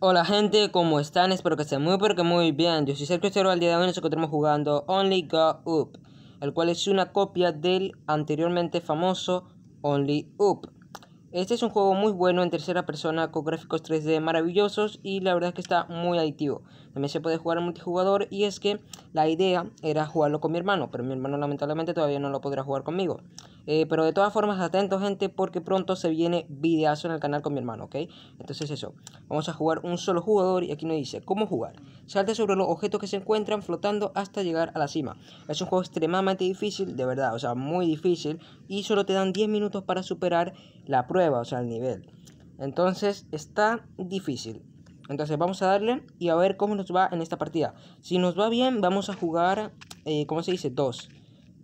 Hola gente, ¿cómo están? Espero que estén muy pero que muy bien. Yo soy Sergio Cero, al día de hoy nos encontramos jugando Only Go Up, el cual es una copia del anteriormente famoso Only Up. Este es un juego muy bueno en tercera persona con gráficos 3D maravillosos y la verdad es que está muy adictivo. También se puede jugar multijugador y es que la idea era jugarlo con mi hermano, pero mi hermano lamentablemente todavía no lo podrá jugar conmigo. Eh, pero de todas formas, atento gente porque pronto se viene videazo en el canal con mi hermano, ¿ok? Entonces eso, vamos a jugar un solo jugador y aquí nos dice, ¿cómo jugar? Salte sobre los objetos que se encuentran flotando hasta llegar a la cima. Es un juego extremadamente difícil, de verdad, o sea, muy difícil y solo te dan 10 minutos para superar la prueba, o sea, el nivel. Entonces está difícil. Entonces vamos a darle y a ver cómo nos va en esta partida. Si nos va bien, vamos a jugar, eh, ¿cómo se dice? Dos.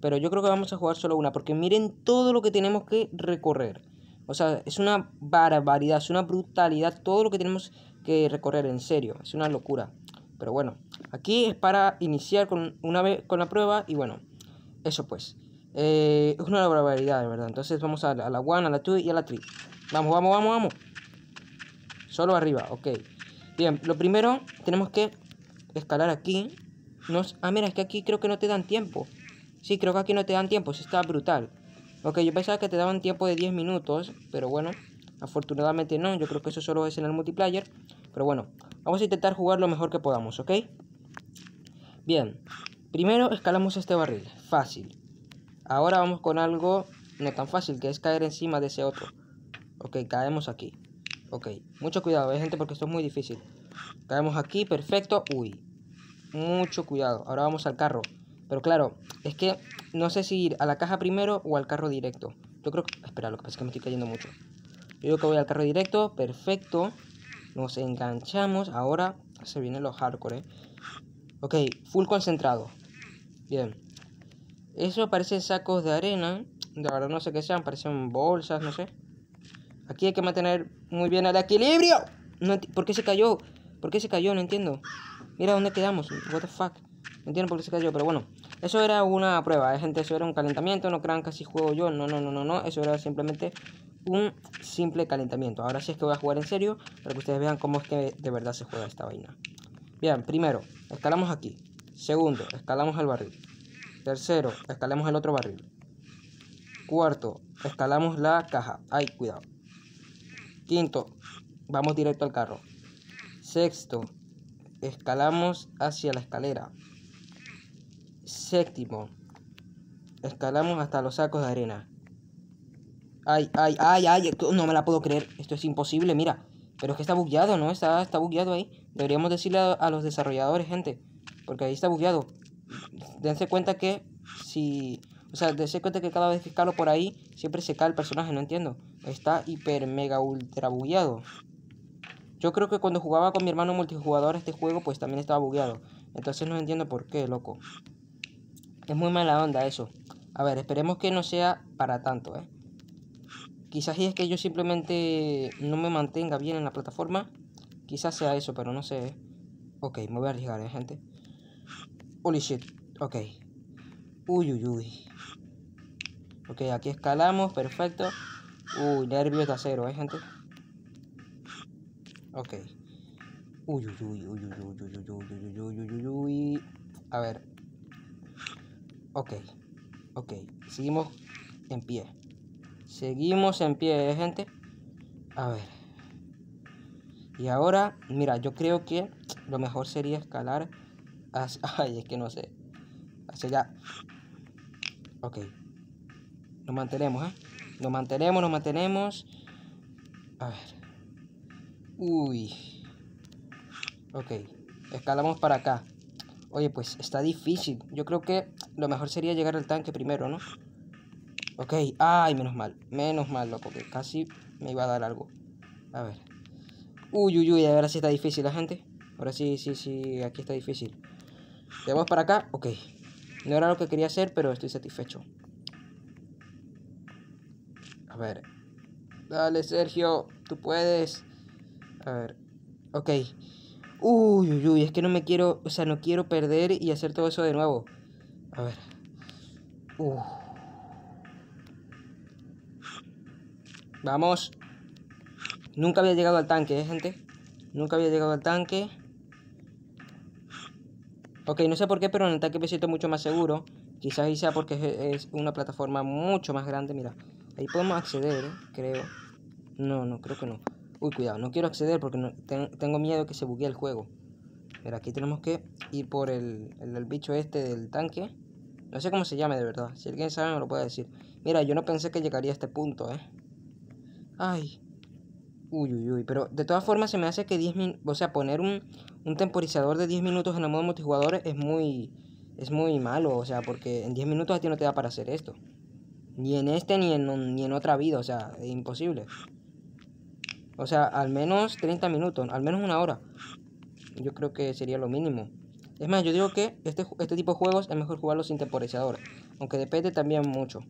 Pero yo creo que vamos a jugar solo una, porque miren todo lo que tenemos que recorrer. O sea, es una barbaridad, es una brutalidad todo lo que tenemos que recorrer, en serio. Es una locura. Pero bueno, aquí es para iniciar con, una vez, con la prueba y bueno, eso pues. Eh, es una barbaridad, de verdad. Entonces vamos a, la 1, a la two y a la three Vamos, vamos, vamos, vamos. Solo arriba, ok. Bien, lo primero tenemos que escalar aquí. Nos... Ah, mira, es que aquí creo que no te dan tiempo. Sí, creo que aquí no te dan tiempo, eso está brutal. Ok, yo pensaba que te daban tiempo de 10 minutos, pero bueno, afortunadamente no. Yo creo que eso solo es en el multiplayer. Pero bueno, vamos a intentar jugar lo mejor que podamos, ¿ok? Bien, primero escalamos este barril, fácil. Ahora vamos con algo no tan fácil, que es caer encima de ese otro. Ok, caemos aquí. Ok, mucho cuidado, gente, porque esto es muy difícil. Caemos aquí, perfecto. Uy, mucho cuidado. Ahora vamos al carro. Pero claro, es que no sé si ir a la caja primero o al carro directo. Yo creo que... Espera, lo que pasa es que me estoy cayendo mucho. Yo creo que voy al carro directo, perfecto. Nos enganchamos. Ahora se vienen los hardcore, ¿eh? Ok, full concentrado. Bien. Eso parece sacos de arena. De verdad no sé qué sean, parecen bolsas, no sé. Aquí hay que mantener muy bien el equilibrio. No ¿Por qué se cayó? ¿Por qué se cayó? No entiendo. Mira dónde quedamos. What the fuck. No entiendo por qué se cayó, pero bueno. Eso era una prueba, ¿eh, gente. Eso era un calentamiento. No crean que así juego yo. No, no, no, no, no. Eso era simplemente un simple calentamiento. Ahora sí es que voy a jugar en serio para que ustedes vean cómo es que de verdad se juega esta vaina. Bien, primero, escalamos aquí. Segundo, escalamos el barril. Tercero, escalamos el otro barril. Cuarto, escalamos la caja. Ay, cuidado. Quinto, vamos directo al carro. Sexto, escalamos hacia la escalera. Séptimo, escalamos hasta los sacos de arena. Ay, ay, ay, ay, no me la puedo creer. Esto es imposible, mira. Pero es que está bugueado, ¿no? Está, está bugueado ahí. Deberíamos decirle a, los desarrolladores, gente. Porque ahí está bugueado. Dense cuenta que si o sea, de cuenta que cada vez que escalo por ahí, siempre se cae el personaje, no entiendo. Está hiper, mega, ultra bugueado. Yo creo que cuando jugaba con mi hermano multijugador este juego, pues también estaba bugueado. Entonces no entiendo por qué, loco. Es muy mala onda eso. A ver, esperemos que no sea para tanto, ¿eh? Quizás es que yo simplemente no me mantenga bien en la plataforma. Quizás sea eso, pero no sé. ¿eh? Ok, me voy a arriesgar, ¿eh, gente? Holy shit. Ok. Uy, uy, uy. Ok, aquí escalamos, perfecto. Uy, nervios de acero, ¿eh, gente? Ok. Uy, uy, uy, uy, uy, uy, uy, uy, uy, uy, uy, uy. A ver. Ok. Ok. Seguimos en pie. Seguimos en pie, ¿eh, gente? A ver. Y ahora, mira, yo creo que lo mejor sería escalar hacia... Ay, es que no sé. Hacia allá. Ok. Nos mantenemos, ¿eh? Nos mantenemos, nos mantenemos. A ver. Uy. Ok. Escalamos para acá. Oye, pues está difícil. Yo creo que lo mejor sería llegar al tanque primero, ¿no? Ok. Ay, menos mal. Menos mal, loco. Que casi me iba a dar algo. A ver. Uy, uy, uy. Ahora sí está difícil, la gente. Ahora sí, sí, sí. Aquí está difícil. Llegamos para acá. Ok. No era lo que quería hacer, pero estoy satisfecho. A ver. Dale, Sergio. Tú puedes. A ver. Ok. Uy, uy, uy. Es que no me quiero... O sea, no quiero perder y hacer todo eso de nuevo. A ver. Uy Vamos. Nunca había llegado al tanque, ¿eh, gente? Nunca había llegado al tanque. Ok, no sé por qué, pero en el tanque me siento mucho más seguro. Quizás sea porque es una plataforma mucho más grande, mira. Ahí podemos acceder, ¿eh? creo. No, no, creo que no. Uy, cuidado, no quiero acceder porque tengo miedo que se buguee el juego. Mira, aquí tenemos que ir por el, el, bicho este del tanque. No sé cómo se llame de verdad. Si alguien sabe me lo puede decir. Mira, yo no pensé que llegaría a este punto, ¿eh? Ay. Uy, uy, uy. Pero de todas formas se me hace que 10 minutos... O sea, poner un, un temporizador de 10 minutos en el modo multijugador es muy... Es muy malo, o sea, porque en 10 minutos a ti no te da para hacer esto. Ni en este ni en, ni en otra vida, o sea, imposible. O sea, al menos 30 minutos, al menos una hora. Yo creo que sería lo mínimo. Es más, yo digo que este, este tipo de juegos es mejor jugarlos sin temporizador. Aunque depende también mucho.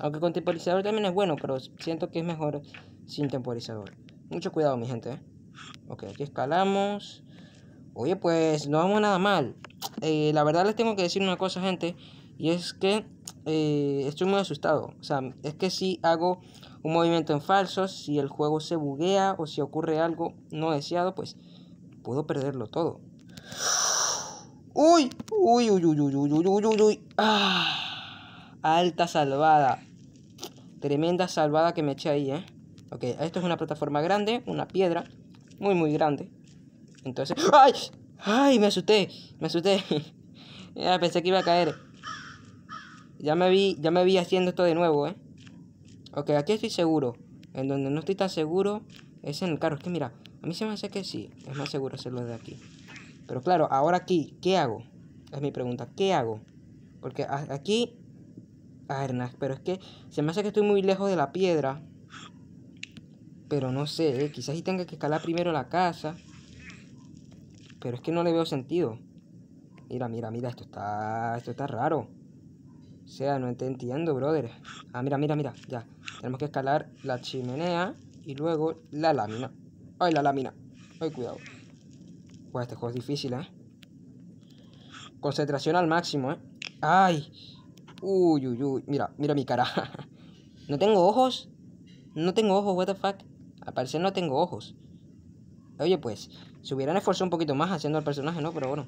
Aunque con temporizador también es bueno, pero siento que es mejor sin temporizador. Mucho cuidado, mi gente. ¿eh? Ok, aquí escalamos. Oye, pues no vamos nada mal. Eh, la verdad les tengo que decir una cosa, gente. Y es que eh, estoy muy asustado. O sea, es que si hago un movimiento en falso, si el juego se buguea o si ocurre algo no deseado, pues puedo perderlo todo. ¡Uy! ¡Uy, uy, uy, uy, uy, uy, uy, uy! ¡Ah! Alta salvada. Tremenda salvada que me eché ahí, ¿eh? Ok, esto es una plataforma grande, una piedra, muy, muy grande. Entonces... ¡Ay! ¡Ay! Me asusté, me asusté. pensé que iba a caer. Ya me vi, ya me vi haciendo esto de nuevo, ¿eh? Ok, aquí estoy seguro. En donde no estoy tan seguro es en el carro. Es que mira, a mí se me hace que sí. Es más seguro hacerlo de aquí. Pero claro, ahora aquí, ¿qué hago? Es mi pregunta, ¿qué hago? Porque aquí... ver, pero es que se me hace que estoy muy lejos de la piedra. Pero no sé, ¿eh? quizás si tenga que escalar primero la casa. Pero es que no le veo sentido. Mira, mira, mira, esto está... Esto está raro sea, no te entiendo, brother. Ah, mira, mira, mira, ya. Tenemos que escalar la chimenea y luego la lámina. ¡Ay, la lámina! ¡Ay, cuidado! Pues este juego es difícil, ¿eh? Concentración al máximo, ¿eh? ¡Ay! Uy, uy, uy. Mira, mira mi cara. ¿No tengo ojos? No tengo ojos, what the fuck. Al parecer no tengo ojos. Oye, pues, se hubieran esforzado un poquito más haciendo al personaje, ¿no? Pero bueno.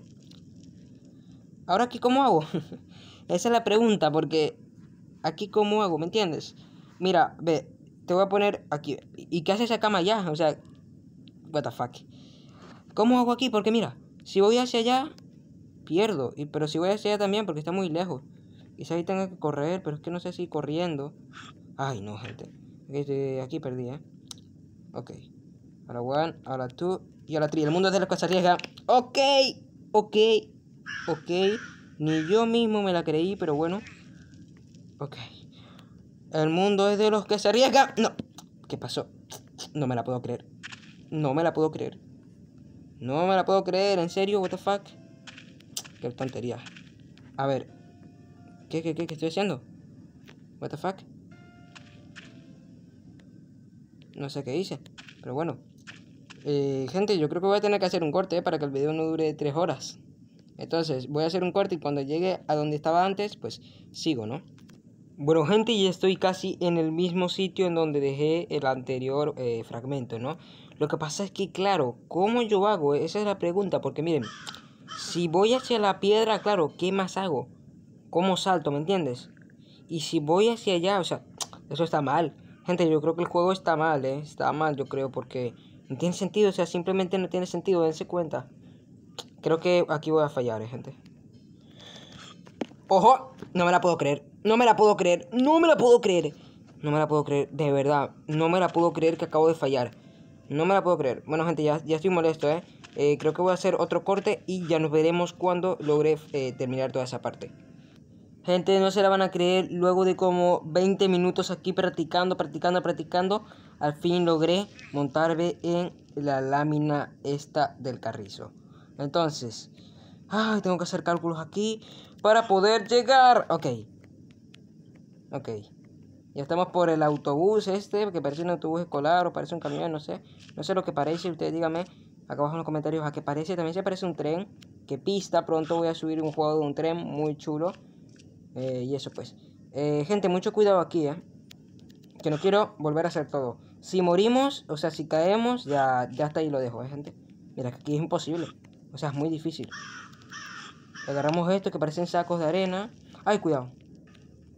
¿Ahora aquí cómo hago? Esa es la pregunta, porque aquí cómo hago, ¿me entiendes? Mira, ve, te voy a poner aquí. ¿Y qué hace esa cama allá? O sea, what ¿Cómo hago aquí? Porque mira, si voy hacia allá, pierdo. Y, pero si voy hacia allá también, porque está muy lejos. Quizá ahí tenga que correr, pero es que no sé si corriendo. Ay, no, gente. Este, aquí perdí, ¿eh? Ok. Ahora one, ahora two y ahora three. El mundo es de las cosas se Ok, ok, ok. Ni yo mismo me la creí, pero bueno. Ok. El mundo es de los que se arriesgan. No. ¿Qué pasó? No me la puedo creer. No me la puedo creer. No me la puedo creer, en serio, what the fuck. Qué tontería. A ver. ¿Qué, qué, qué, qué estoy haciendo? What the fuck. No sé qué hice. Pero bueno. Eh, gente, yo creo que voy a tener que hacer un corte para que el video no dure tres horas. Entonces voy a hacer un corte y cuando llegue a donde estaba antes, pues sigo, ¿no? Bueno gente, ya estoy casi en el mismo sitio en donde dejé el anterior eh, fragmento, ¿no? Lo que pasa es que, claro, ¿cómo yo hago? Esa es la pregunta, porque miren, si voy hacia la piedra, claro, ¿qué más hago? ¿Cómo salto, me entiendes? Y si voy hacia allá, o sea, eso está mal. Gente, yo creo que el juego está mal, ¿eh? Está mal, yo creo, porque no tiene sentido, o sea, simplemente no tiene sentido, dense cuenta. Creo que aquí voy a fallar, eh, gente. ¡Ojo! No me la puedo creer. No me la puedo creer. No me la puedo creer. No me la puedo creer. De verdad. No me la puedo creer que acabo de fallar. No me la puedo creer. Bueno, gente, ya, ya estoy molesto, ¿eh? eh creo que voy a hacer otro corte y ya nos veremos cuando logre eh, terminar toda esa parte. Gente, no se la van a creer. Luego de como 20 minutos aquí practicando, practicando, practicando, al fin logré montarme en la lámina esta del carrizo. Entonces, ay, tengo que hacer cálculos aquí para poder llegar. Ok. Ok. Ya estamos por el autobús este, que parece un autobús escolar o parece un camión, no sé. No sé lo que parece, ustedes díganme acá abajo en los comentarios a qué parece. También se parece un tren, que pista. Pronto voy a subir un juego de un tren muy chulo. Eh, y eso pues. Eh, gente, mucho cuidado aquí, ¿eh? Que no quiero volver a hacer todo. Si morimos, o sea, si caemos, ya, ya hasta ahí lo dejo, ¿eh, gente? Mira, que aquí es imposible. O sea, es muy difícil. Agarramos esto que parecen sacos de arena. ¡Ay, cuidado!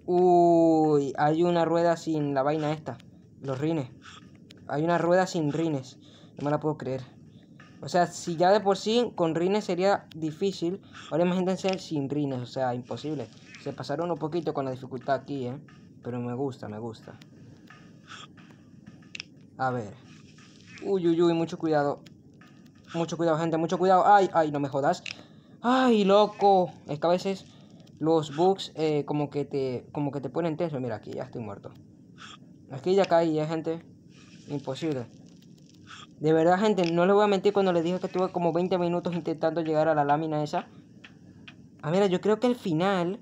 Uy, hay una rueda sin la vaina esta. Los rines. Hay una rueda sin rines. No me la puedo creer. O sea, si ya de por sí con rines sería difícil, ahora imagínense sin rines, o sea, imposible. Se pasaron un poquito con la dificultad aquí, ¿eh? Pero me gusta, me gusta. A ver. Uy, uy, uy, mucho cuidado. Mucho cuidado, gente, mucho cuidado. Ay, ay, no me jodas. Ay, loco. Es que a veces los bugs eh, como que te como que te ponen tenso. Mira, aquí ya estoy muerto. Aquí ya caí, eh, gente. Imposible. De verdad, gente, no le voy a mentir cuando le dije que estuve como 20 minutos intentando llegar a la lámina esa. Ah, mira, yo creo que el final,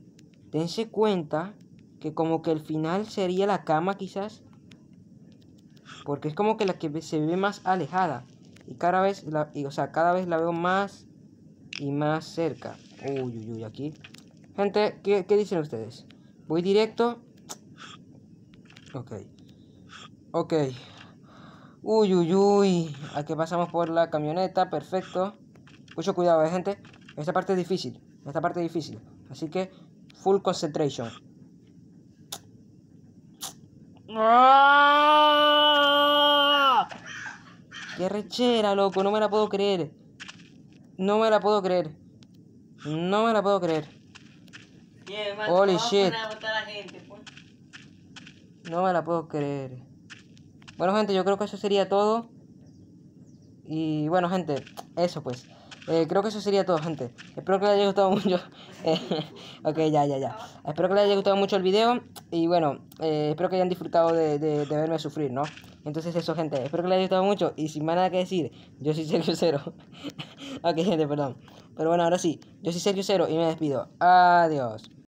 dense cuenta que como que el final sería la cama quizás. Porque es como que la que se ve más alejada. Y cada vez, la, o sea, cada vez la veo más y más cerca. Uy, uy, uy, aquí. Gente, ¿qué, dicen ustedes? Voy directo. Ok. Ok. Uy, uy, uy. Aquí pasamos por la camioneta. Perfecto. Mucho cuidado, eh, gente. Esta parte es difícil. Esta parte es difícil. Así que, full concentration. ¡Ah! Qué rechera, loco, no me la puedo creer. No me la puedo creer. No me la puedo creer. Holy shit. Pues. No me la puedo creer. Bueno, gente, yo creo que eso sería todo. Y bueno, gente, eso pues. Eh, creo que eso sería todo, gente. Espero que les haya gustado mucho. Eh, ok, ya, ya, ya. Espero que les haya gustado mucho el video. Y bueno, eh, espero que hayan disfrutado de, de, verme sufrir, ¿no? Entonces eso, gente. Espero que les haya gustado mucho. Y sin más nada que decir, yo soy Sergio Cero. ok, gente, perdón. Pero bueno, ahora sí. Yo soy Sergio Cero y me despido. Adiós.